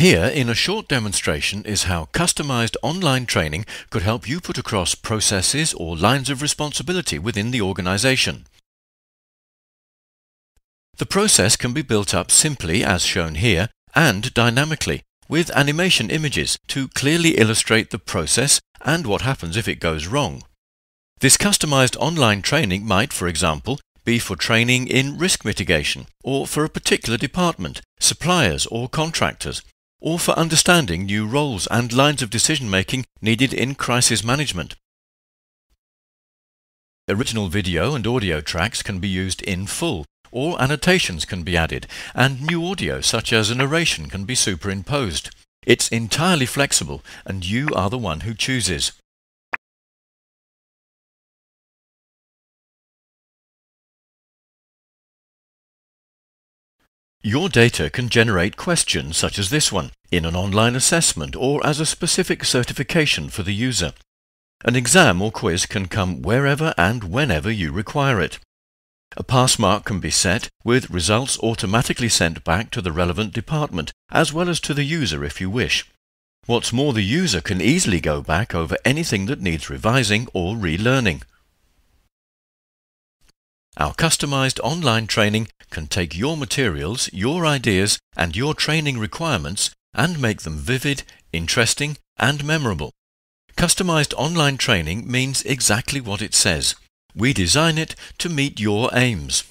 Here, in a short demonstration, is how customized online training could help you put across processes or lines of responsibility within the organization. The process can be built up simply, as shown here, and dynamically, with animation images to clearly illustrate the process and what happens if it goes wrong. This customized online training might, for example, be for training in risk mitigation, or for a particular department, suppliers or contractors, or for understanding new roles and lines of decision-making needed in crisis management. Original video and audio tracks can be used in full, or annotations can be added, and new audio such as a narration can be superimposed. It's entirely flexible, and you are the one who chooses. Your data can generate questions such as this one in an online assessment or as a specific certification for the user. An exam or quiz can come wherever and whenever you require it. A pass mark can be set with results automatically sent back to the relevant department as well as to the user if you wish. What's more, the user can easily go back over anything that needs revising or relearning. Our customized online training can take your materials, your ideas and your training requirements and make them vivid, interesting and memorable. Customized online training means exactly what it says. We design it to meet your aims.